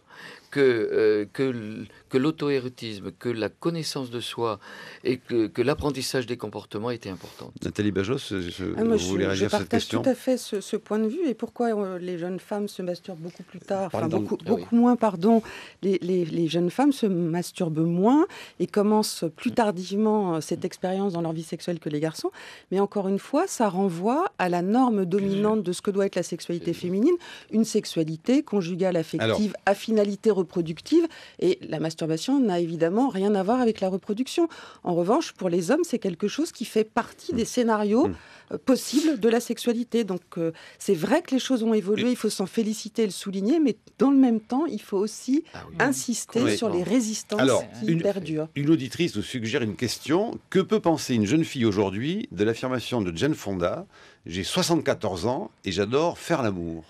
que, euh, que, que l'auto-érotisme, que la connaissance de soi et que, l'apprentissage des comportements étaient importants. Nathalie Bajos, je, ah, vous voulez réagir à cette question Je partage tout à fait ce, point de vue et pourquoi euh, les jeunes femmes se masturbent beaucoup plus tard, enfin ah beaucoup, moins, pardon. Les, jeunes femmes se masturbent moins et commencent plus tardivement euh, cette expérience dans leur vie sexuelle que les garçons. Mais encore une fois, ça renvoie à la norme dominante de ce que doit être la sexualité féminine, une sexualité conjugale, affective, à finalité reproductive et la masturbation n'a évidemment rien à voir avec la reproduction. En revanche, pour les hommes, c'est quelque chose qui fait partie des mm. scénarios mm. Euh, possibles de la sexualité. Donc euh, c'est vrai que les choses ont évolué, il faut s'en féliciter et le souligner, mais dans le même temps, il faut aussi ah insister sur les résistances Alors, qui une, perdurent. Une auditrice nous suggère une question. Que peut penser une jeune fille aujourd'hui de l'affirmation de Jane Fonda J'ai 74 ans et j'adore faire l'amour.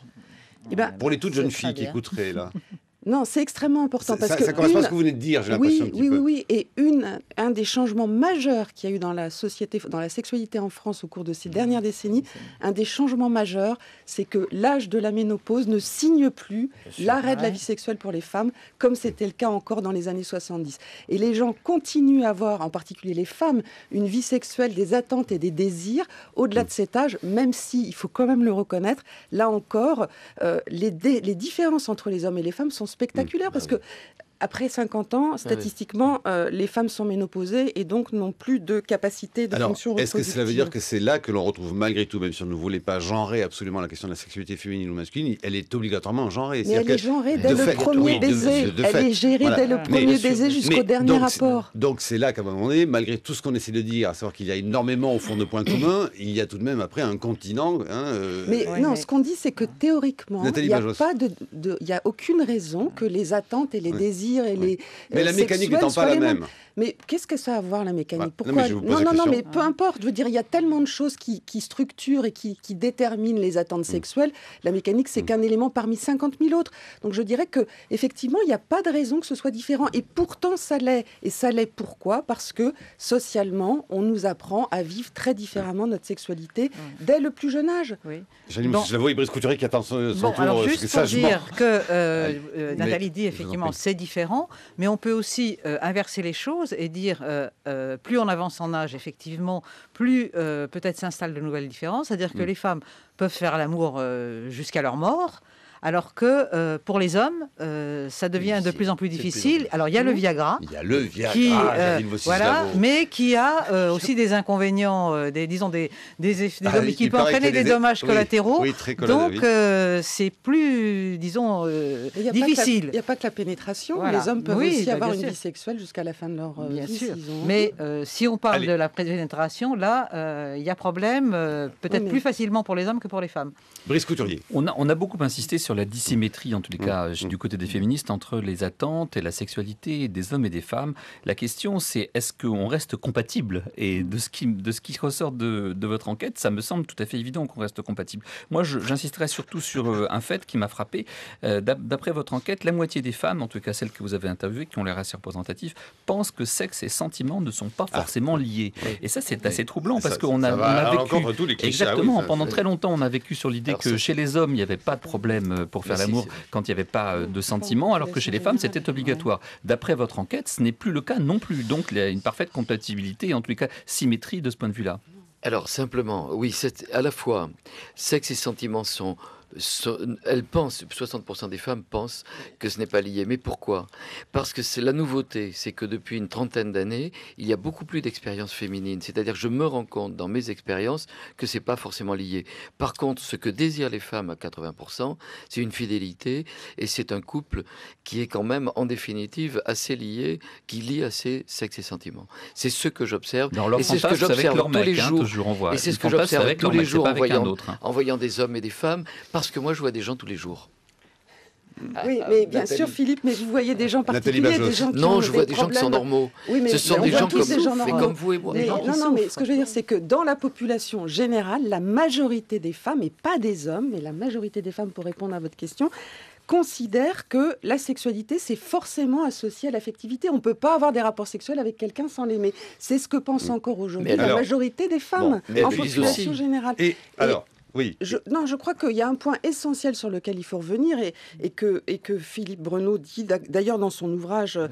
Eh ben, pour les toutes jeunes filles qui écouteraient là. Non, c'est extrêmement important. Parce que ça une... ce que vous venez de dire, j'ai l'impression. Oui, oui, oui, Et une, un des changements majeurs qu'il y a eu dans la société, dans la sexualité en France au cours de ces mmh. dernières mmh. décennies, un des changements majeurs, c'est que l'âge de la ménopause ne signe plus l'arrêt de la vie sexuelle pour les femmes, comme c'était le cas encore dans les années 70. Et les gens continuent à avoir, en particulier les femmes, une vie sexuelle, des attentes et des désirs au-delà mmh. de cet âge, même si, il faut quand même le reconnaître, là encore, euh, les, les différences entre les hommes et les femmes sont spectaculaire, parce mmh. que après 50 ans, statistiquement, euh, les femmes sont ménopausées et donc n'ont plus de capacité de Alors, fonction Est-ce que cela veut dire que c'est là que l'on retrouve malgré tout, même si on ne voulait pas genrer absolument la question de la sexualité féminine ou masculine, elle est obligatoirement genrée. Mais elle est genrée dès le premier baiser. elle est gérée dès le premier baiser jusqu'au dernier rapport. Donc c'est là qu'à un moment donné, malgré tout ce qu'on essaie de dire, à savoir qu'il y a énormément au fond de points communs, il y a tout de même après un continent. Hein, euh, mais non, ce qu'on dit, c'est que théoriquement, il n'y a, a aucune raison que les attentes et les désirs mais la euh, mécanique n'étant pas la même. Mais qu'est-ce que ça a à voir la mécanique bah, Pourquoi Non, non, non, mais peu importe. Je veux dire, il y a tellement de choses qui, structurent et qui, déterminent les attentes mm. sexuelles. La mécanique, c'est mm. qu'un élément parmi 50 000 autres. Donc je dirais que effectivement, il n'y a pas de raison que ce soit différent. Et pourtant, ça l'est. Et ça l'est pourquoi Parce que socialement, on nous apprend à vivre très différemment notre sexualité mm. dès le plus jeune âge. Oui. Je l'avoue, Brice Couturier qui attend son, tour. Alors euh, juste pour dire que euh, euh, Nathalie dit effectivement c'est différent, mais on peut aussi inverser les choses et dire euh, euh, plus on avance en âge, effectivement, plus euh, peut-être s'installent de nouvelles différences. C'est-à-dire que mm. les femmes peuvent faire l'amour jusqu'à leur mort alors que euh, pour les hommes, euh, ça devient de plus en plus difficile. Alors il y a le mmh. Viagra, le euh, mais qui a aussi des inconvénients, des disons des des, ah, qui peut entraîner des, dommages collatéraux. donc c'est plus, disons, difficile. Il n'y a pas que la pénétration. Les hommes peuvent aussi bah, avoir une vie sexuelle jusqu'à la fin de leur vie. Mais si on parle de la pénétration, là, il y a problème, peut-être plus facilement pour les hommes que pour les femmes. Brice Couturier. on a beaucoup insisté sur la dissymétrie, en tous les mm. cas, euh, mm. du côté des féministes, entre les attentes et la sexualité des hommes et des femmes. La question, c'est est-ce qu'on reste compatible Et mm. de ce qui, de ce qui ressort de, votre enquête, ça me semble tout à fait évident qu'on reste compatible. Moi, j'insisterai surtout sur euh, un fait qui m'a frappé. Euh, d'après votre enquête, la moitié des femmes, en tout cas celles que vous avez interviewées, qui ont l'air assez représentatives, pensent que sexe et sentiments ne sont pas ah. forcément liés. Et ça, c'est assez troublant parce qu'on a, on a vécu. Ah exactement, pendant très longtemps, on a vécu sur l'idée que chez les hommes, il n'y avait pas de problème euh, pour faire bah, l'amour quand il n'y avait pas euh, de sentiments, alors que chez les femmes, c'était obligatoire. D'après votre enquête, ce n'est plus le cas non plus. Donc, il y a une parfaite compatibilité, en tous les cas, symétrie de ce point de vue-là. Alors simplement, oui, à la fois, sexe et sentiments sont elle pense, 60% des femmes pensent que ce n'est pas lié. Mais pourquoi Parce que c'est la nouveauté, c'est que depuis une trentaine d'années, il y a beaucoup plus d'expériences féminines. C'est-à-dire que je me rends compte dans mes expériences que c'est pas forcément lié. Par contre, ce que désirent les femmes à 80%, c'est une fidélité et c'est un couple qui est quand même en définitive assez lié, qui lie assez sexe et sentiments. C'est ce que j'observe. Et c'est ce que j'observe tous les hein, jours. et c'est ce que j'observe tous les jours hein. en voyant des hommes et des femmes. Parce que moi, je vois des gens tous les jours. Ah, oui, mais bien sûr, Philippe, mais vous voyez des gens particuliers, des gens Non, je vois des, gens qui sont normaux. mais ce sont des gens, comme, comme, vous et moi. non, non, mais ce que je veux dire, c'est que dans la population générale, la majorité des femmes, et pas des hommes, mais la majorité des femmes, pour répondre à votre question, considère que la sexualité, c'est forcément associé à l'affectivité. On ne peut pas avoir des rapports sexuels avec quelqu'un sans l'aimer. C'est ce que pense encore aujourd'hui la majorité des femmes en population générale. et, alors, je, non, je crois qu'il y a un point essentiel sur lequel il faut revenir et, que, Philippe Breno dit d'ailleurs dans son ouvrage euh,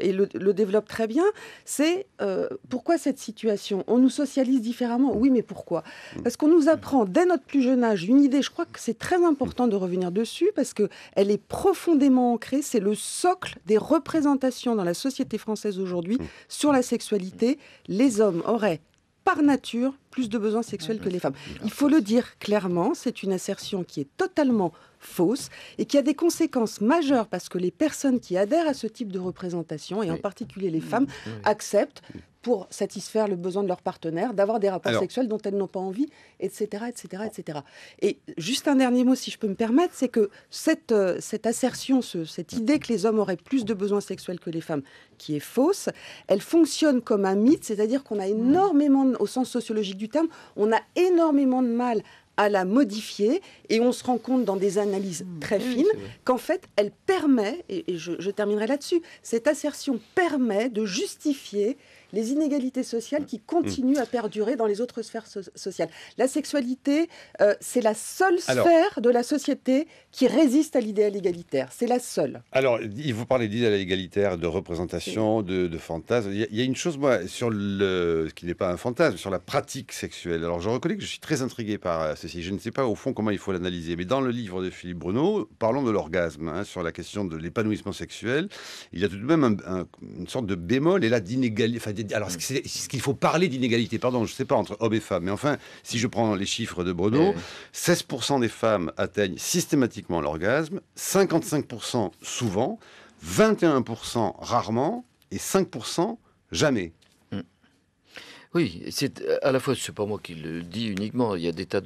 et le, développe très bien, c'est euh, pourquoi cette situation On nous socialise différemment Oui, mais pourquoi Parce qu'on nous apprend dès notre plus jeune âge une idée, je crois que c'est très important de revenir dessus parce qu'elle est profondément ancrée, c'est le socle des représentations dans la société française aujourd'hui sur la sexualité. Les hommes auraient par nature plus de besoins sexuels que les femmes. Il faut le dire clairement, c'est une assertion qui est totalement fausse et qui a des conséquences majeures parce que les personnes qui adhèrent à ce type de représentation, et en particulier les mmh. femmes, acceptent mmh. pour satisfaire le besoin de leur partenaire, d'avoir des rapports sexuels dont elles n'ont pas envie, etc., etc., etc. Et juste un dernier mot, si je peux me permettre, c'est que cette, euh, cette assertion, cette idée que les hommes auraient plus de besoins sexuels que les femmes, qui est fausse, elle fonctionne comme un mythe, c'est-à-dire qu'on a mmh. énormément, au sens sociologique du terme, on a énormément de mal à la modifier et on se rend compte dans des analyses hmm. très fines qu'en fait elle permet, et, je, terminerai là-dessus, cette assertion permet de justifier les inégalités sociales qui mm. continuent à perdurer dans les autres sphères sociales. La sexualité, euh, c'est la seule sphère de la société qui résiste à l'idéal égalitaire. C'est la seule. Alors, il vous parlez d'idéal égalitaire, de représentation, de, de fantasme. Il y, a une chose, moi, sur le, ce qui n'est pas un fantasme, sur la pratique sexuelle. Alors, je reconnais que je suis très intrigué par euh, ceci. Je ne sais pas au fond comment il faut l'analyser, mais dans le livre de Philippe Bruno, parlons de l'orgasme, hein, sur la question de l'épanouissement sexuel. Il y a tout de même une sorte de bémol et là d'inégalité, Mmh. alors, ce qu'il faut parler d'inégalité, pardon, je ne sais pas, entre hommes et femmes, mais enfin, si je prends les chiffres de Bruno, 16% des femmes atteignent systématiquement l'orgasme, 55% souvent, 21% rarement et 5% jamais. Oui, c'est à la fois, c'est pas moi qui le dis uniquement, il y a des tas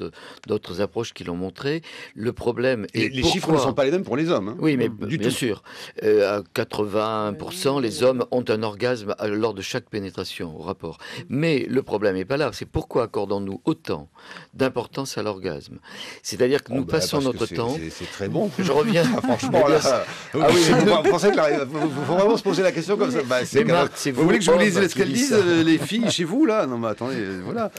d'autres approches qui l'ont montré. Le problème est. Et les chiffres ne sont pas les mêmes pour les hommes. Hein. Oui, mais du bien sûr. Euh, à 80%, les hommes ont un orgasme euh, lors de chaque pénétration au rapport. Mais le problème n'est pas là. C'est pourquoi accordons-nous autant d'importance à l'orgasme C'est-à-dire que nous ah bah, passons notre temps. C'est très bon. Je reviens. Ah, franchement, là, ah vous pensez que vous faut vraiment se poser la question comme ça. Bah, vous, vous, voulez que je vous lise ce qu'elles disent, euh, les filles, chez vous, là ah non mais attendez, euh, voilà.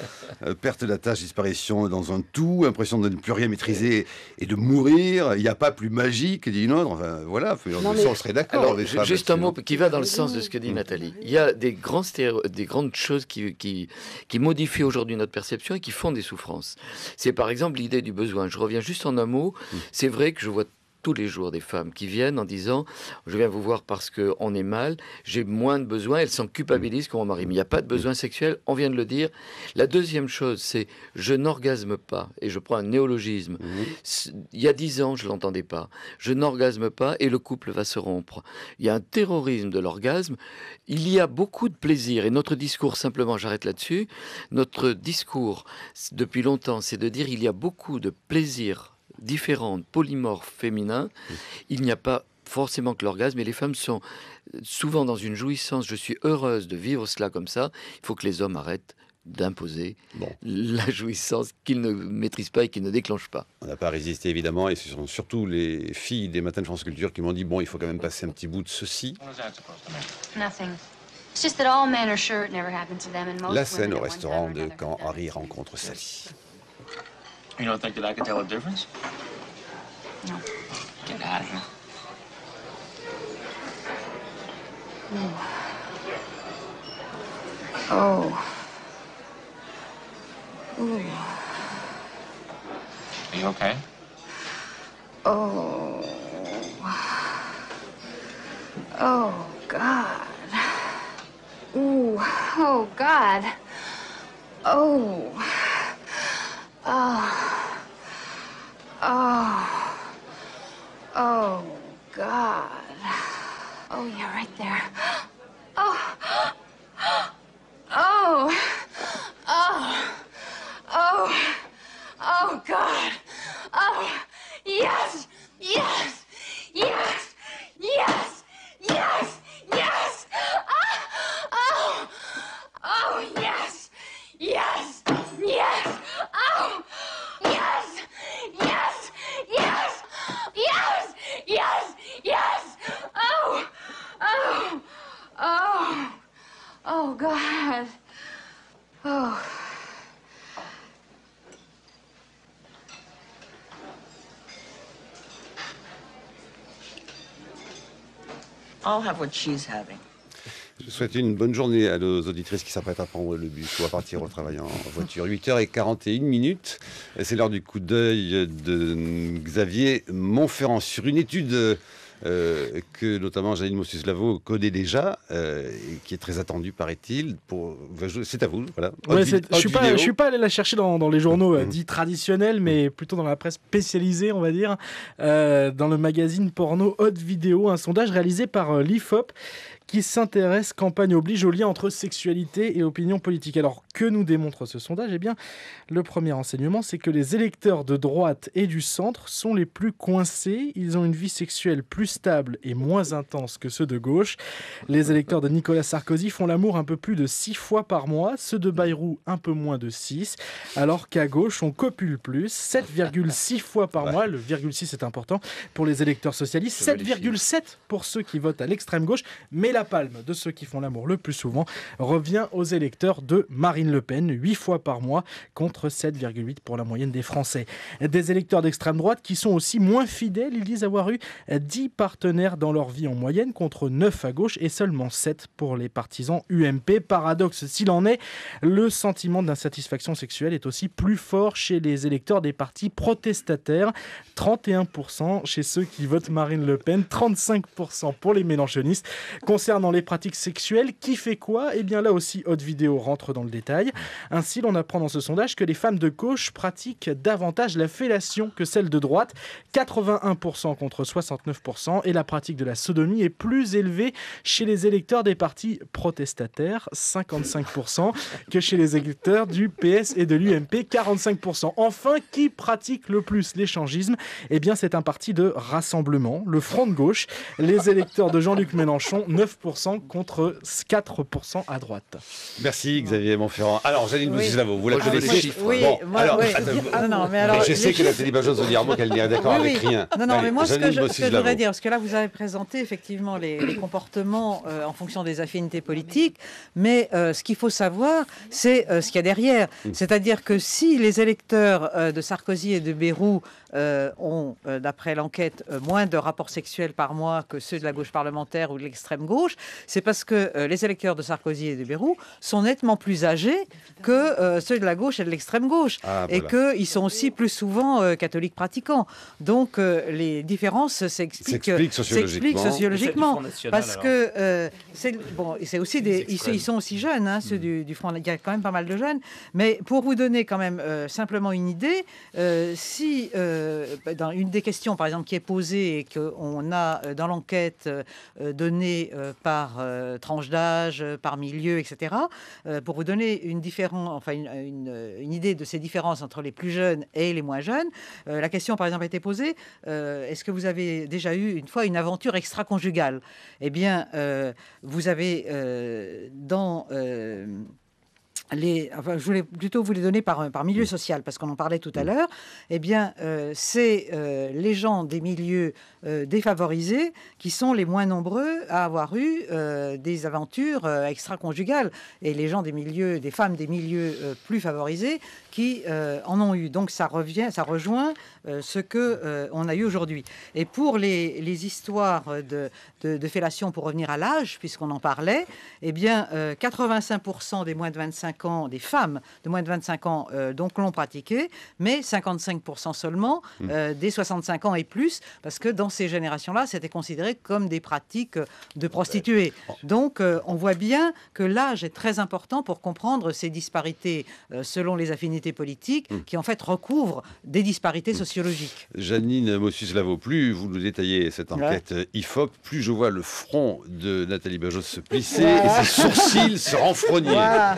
de euh, perte d'attache, disparition dans un tout, impression de ne plus rien maîtriser et de mourir. Il n'y a pas plus magique, dit non, autre. Enfin, voilà, on serait d'accord. Juste un mot qui va dans le sens de ce que dit Nathalie. Il y a des, grands des grandes choses qui, qui, qui modifient aujourd'hui notre perception et qui font des souffrances. C'est par exemple l'idée du besoin. Je reviens juste en un mot. Mm. C'est vrai que je vois tous les jours des femmes qui viennent en disant Je viens vous voir parce qu'on est mal, j'ai moins de besoins. » Elles s'en culpabilisent mm. quand on marie. Mais il n'y a pas de mm. besoin sexuel, on vient de le dire. La deuxième chose, c'est Je n'orgasme pas. Et je prends un néologisme. Mm. Il y a dix ans, je l'entendais pas. Je n'orgasme pas et le couple va se rompre. Il y a un terrorisme de l'orgasme. Il y a beaucoup de plaisir. Et notre discours, simplement, j'arrête là-dessus. Notre discours, depuis longtemps, c'est de dire Il y a beaucoup de plaisir différentes, polymorphes, féminins, il n'y a pas forcément que l'orgasme, mais les femmes sont euh, souvent dans une jouissance, je suis heureuse de vivre cela comme ça, il faut que les hommes arrêtent d'imposer la jouissance qu'ils ne maîtrisent pas et qu'ils ne déclenchent pas. On n'a pas résisté évidemment, et ce sont surtout les filles des matins de France Culture qui m'ont dit, bon, il faut quand même passer un petit bout de ceci. La scène au restaurant de quand Harry rencontre Sally. You don't think that I could tell a difference? No. Get out of here. Mm. Oh. Ooh. Are you okay? Oh. Oh, God. Ooh. Oh, God. Oh. Oh. Oh. Oh, God. Oh, yeah, right there. Oh. Oh. Oh. Oh. Oh, God. Oh, yes. Oh. Je souhaite une bonne journée à nos auditrices qui s'apprêtent à prendre le bus ou à partir au travail en voiture. 8h41 minutes, c'est l'heure du coup d'œil de Xavier Montferrand sur une étude euh, que notamment Janine Mossus-Lavo connaît déjà, euh, et qui est très attendue, paraît-il. C'est à vous, voilà. je ne suis, pas, allé la chercher dans, les journaux euh, mhm. dits traditionnels, mais mhm. plutôt dans la presse spécialisée, on va dire, dans le magazine porno Haute Vidéo, un sondage réalisé par l'IFOP qui s'intéresse, campagne oblige, au lien entre sexualité et opinion politique. Alors, que nous démontre ce sondage Eh bien, le premier enseignement, c'est que les électeurs de droite et du centre sont les plus coincés. Ils ont une vie sexuelle plus stable et moins intense que ceux de gauche. Les électeurs de Nicolas Sarkozy font l'amour un peu plus de six fois par mois, ceux de Bayrou un peu moins de 6, alors qu'à gauche, on copule plus, 7,6 fois par mois, le 6 est important, pour les électeurs socialistes, 7,7 pour ceux qui votent à l'extrême gauche, mais la palme de ceux qui font l'amour le plus souvent revient aux électeurs de Marine Le Pen, 8 fois par mois contre 7,8 pour la moyenne des Français. Des électeurs d'extrême droite qui sont aussi moins fidèles, ils disent avoir eu 10 partenaires dans leur vie en moyenne contre 9 à gauche et seulement 7 pour les partisans UMP. Paradoxe s'il en est, le sentiment d'insatisfaction sexuelle est aussi plus fort chez les électeurs des partis protestataires, 31% chez ceux qui votent Marine Le Pen, 35% pour les Mélenchonistes dans les pratiques sexuelles, qui fait quoi Et eh bien là aussi, Haute Vidéo rentre dans le détail. Ainsi, l'on apprend dans ce sondage que les femmes de gauche pratiquent davantage la fellation que celles de droite, 81% contre 69%, et la pratique de la sodomie est plus élevée chez les électeurs des partis protestataires, 55%, que chez les électeurs du PS et de l'UMP, 45%. Enfin, qui pratique le plus l'échangisme Eh bien, c'est un parti de rassemblement, le Front de gauche, les électeurs de Jean-Luc Mélenchon, 9% contre 4% à droite. Merci Xavier Monferrand. Alors, Janine oui. Vous, vous la connaissez les Oui, je sais que la Bajos veut dire moi, qu'elle n'est d'accord avec rien. Non, non, mais moi, ce que, je, voudrais dire, parce que là, vous avez présenté effectivement les, comportements euh, en fonction des affinités politiques, mais euh, ce qu'il faut savoir, c'est euh, ce qu'il y a derrière. Mm. C'est-à-dire que si les électeurs de Sarkozy et de Bérou euh, ont, euh, d'après l'enquête, euh, moins de rapports sexuels par mois que ceux de la gauche parlementaire ou de l'extrême gauche, c'est parce que les électeurs de Sarkozy et de Bérou sont nettement plus âgés que ceux de la gauche et de l'extrême gauche, ah, et qu'ils sont aussi plus souvent catholiques pratiquants. Donc les différences s'expliquent sociologiquement, sociologiquement parce que c'est bon, c'est aussi des, ils, sont aussi jeunes, hein, ceux mm. du, du Front, il y a quand même pas mal de jeunes, mais pour vous donner quand même simplement une idée, si euh, bah, dans une des questions, par exemple, qui est posée et qu'on a euh, dans l'enquête euh, donnée par tranche d'âge, par milieu, etc., pour vous donner une, enfin, une, idée de ces différences entre les plus jeunes et les moins jeunes, la question, par exemple, a été posée est-ce que vous avez déjà eu une fois une aventure extra-conjugale Eh bien, vous avez dans je voulais plutôt vous les donner par, milieu mm. social, parce qu'on en parlait tout à mm. l'heure, eh bien, euh, c'est euh, les gens des milieux euh, défavorisés qui sont les moins nombreux à avoir eu des aventures extra-conjugales, et les gens des milieux, des femmes des milieux plus favorisés qui en ont eu. Donc, ça revient, ça rejoint ce que on a eu aujourd'hui. Et pour les, histoires de, de, de, fellation, pour revenir à l'âge, puisqu'on en parlait, eh bien, 85% des moins de 25 des femmes de moins de 25 ans, euh, donc l'ont pratiqué, mais 55% seulement hmm. euh, des 65 ans et plus, parce que dans ces générations-là, c'était considéré comme des pratiques euh, de prostituées. Oh. Donc, on voit bien que l'âge est très important pour comprendre ces disparités selon les affinités politiques, hmm. qui en fait recouvrent des disparités hmm. sociologiques. Janine Mossus-Lavo, plus vous nous détaillez cette enquête IFOP, plus je vois le front de Nathalie Bajos se plisser et ses sourcils se renfrogner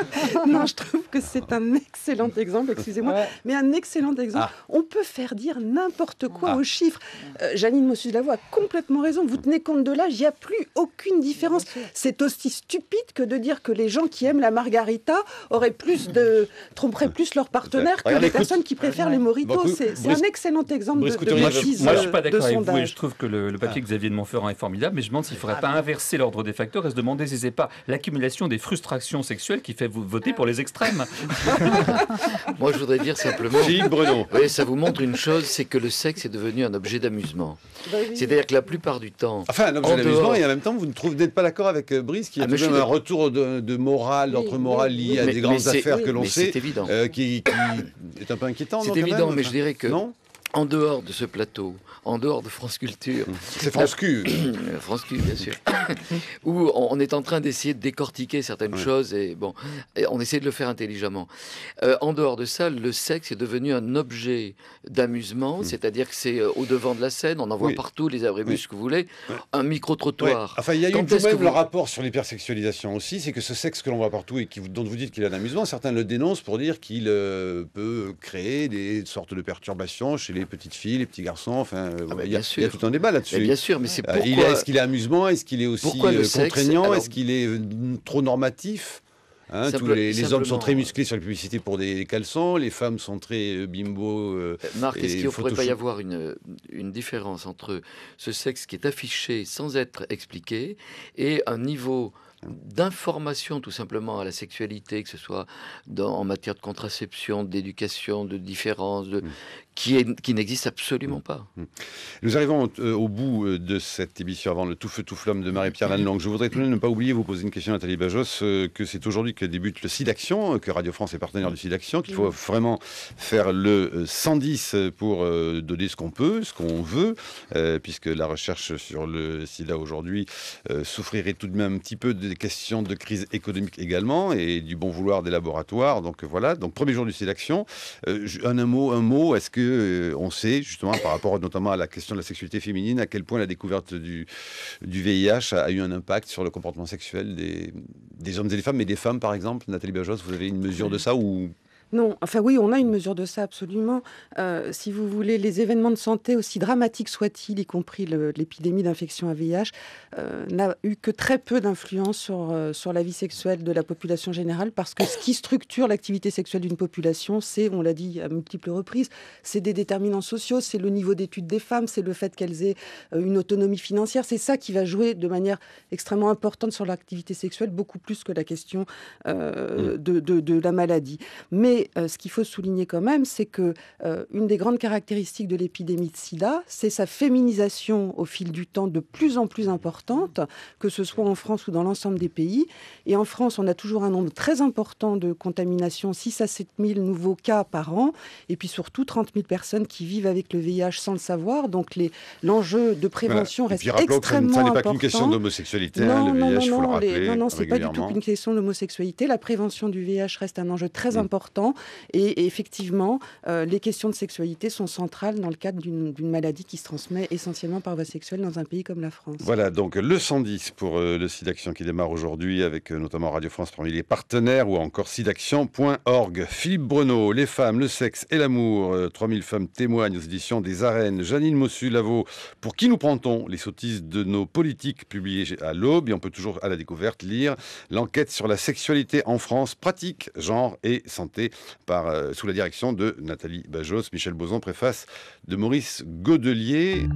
non, hein je trouve que c'est un excellent exemple, excusez-moi, mais un excellent exemple. Ah. On peut faire dire n'importe quoi ah. aux chiffres. Euh, Janine mossus la a complètement raison. Vous tenez compte de l'âge, il n'y a plus aucune différence. C'est aussi stupide que de dire que les gens qui aiment la margarita auraient plus de tromperaient plus leur partenaire que les personnes qui préfèrent les moritos. C'est un excellent exemple de, de Moi, je, ne suis euh, pas d'accord avec vous et je trouve que le, papier ah. Xavier de Montferrand est formidable, mais je me demande s'il ne faudrait pas inverser l'ordre des facteurs et se demander si pas l'accumulation des frustrations sexuelles qui fait voter pour les extrêmes. Moi, je voudrais dire simplement. Philippe Oui, ça vous montre une chose, c'est que le sexe est devenu un objet d'amusement. Bah C'est-à-dire que la plupart du temps. Enfin, un objet d'amusement, et en même temps, vous ne n'êtes pas d'accord avec euh, Brice, qui a ah, un retour de, morale, d'entre morale liée à des grandes affaires que l'on sait. évident. Euh, qui, est un peu inquiétant. C'est évident, mais je dirais que. Non en dehors de ce plateau, en dehors de France Culture. C'est France Q. Euh, France Q, bien sûr. où on est en train d'essayer de décortiquer certaines choses et bon, on essaie de le faire intelligemment. Euh, en dehors de ça, le sexe est devenu un objet d'amusement, hmm. c'est-à-dire que c'est euh, au devant de la scène, on en voit partout les abrébus ce que vous voulez, un micro-trottoir. Enfin, il y a eu même le rapport sur l'hypersexualisation aussi, c'est que ce sexe que l'on voit partout et qui, dont vous dites qu'il a un certains le dénoncent pour dire qu'il peut créer des sortes de perturbations chez les les petites filles, les petits garçons. Enfin, euh, ah, il y, a tout un débat là-dessus. Bien sûr, mais c'est euh, pourquoi... Est-ce qu'il est amusant Est-ce qu'il est aussi euh, contraignant Est-ce qu'il est trop normatif hein, tous les, hommes sont très musclés sur la publicité pour des caleçons, les femmes sont très bimbo. Marc, est-ce qu'il ne pourrait pas y avoir une, une, différence entre ce sexe qui est affiché sans être expliqué et un niveau d'information tout simplement à la sexualité, que ce soit dans, en matière de contraception, d'éducation, de différence, de, mm. qui, est, qui n'existe absolument mm. pas. Mm. Nous arrivons euh, au, bout euh, de cette émission avant le tout feu tout flamme de Marie-Pierre Lannelong, Je voudrais tout de même ne pas oublier vous poser une question à Nathalie Bajos, euh, que c'est aujourd'hui que débute le Sida Action, que Radio France est partenaire du Action. qu'il faut vraiment faire le 110 pour donner ce qu'on peut, ce qu'on veut, puisque la recherche sur le sida aujourd'hui souffrirait tout de même un petit peu de questions de crise économique également et du bon vouloir des laboratoires. Donc euh, voilà, donc premier jour du sélection. Euh, un, mot, un mot, est-ce que euh, on sait justement par rapport notamment à la question de la sexualité féminine à quel point la découverte du, VIH a, eu un impact sur le comportement sexuel des, hommes et des femmes, mais des femmes par exemple Nathalie Bajos, vous avez une mesure de ça ou non, enfin oui, on a une mesure de ça absolument. Euh, si vous voulez, les événements de santé, aussi dramatiques soient-ils, y compris l'épidémie d'infection à VIH, euh, n'a eu que très peu d'influence sur, euh, sur la vie sexuelle de la population générale, parce que ce qui structure l'activité sexuelle d'une population, c'est, on l'a dit à multiples reprises, c'est des déterminants sociaux, c'est le niveau d'études des femmes, c'est le fait qu'elles aient euh, une autonomie financière, c'est ça qui va jouer de manière extrêmement importante sur l'activité sexuelle, beaucoup plus que la question mmh. de, de la maladie. Mais euh, ce qu'il faut souligner quand même, c'est que euh, une des grandes caractéristiques de l'épidémie de sida, c'est sa féminisation au fil du temps de plus en plus importante, que ce soit en France ou dans l'ensemble des pays. Et en France, on a toujours un nombre très important de contaminations, 6 à 7 000 nouveaux cas par an, et puis surtout 30 000 personnes qui vivent avec le VIH sans le savoir. Donc l'enjeu de prévention reste extrêmement important. ça, n'est pas qu'une question d'homosexualité, hein, le VIH, non, faut non, Non, c'est pas du tout une question d'homosexualité. La prévention du VIH reste un enjeu très mm. important et, effectivement, euh, les questions de sexualité sont centrales dans le cadre d'une maladie qui se transmet essentiellement par voie sexuelle dans un pays comme la France. Voilà, donc le 110 pour euh, le site qui démarre aujourd'hui avec euh, notamment Radio France parmi les partenaires ou encore sidaction.org. Philippe breno les femmes, le sexe et l'amour. 3000 femmes témoignent aux éditions des arènes. Janine Mossu-Lavaux, pour qui nous prend-on les sottises de nos politiques publiées à l'aube Et on peut toujours à la découverte lire l'enquête sur la sexualité en France, pratique, genre et santé par, euh, sous la direction de Nathalie Bajos, Michel Bozon, préface de Maurice Godelier.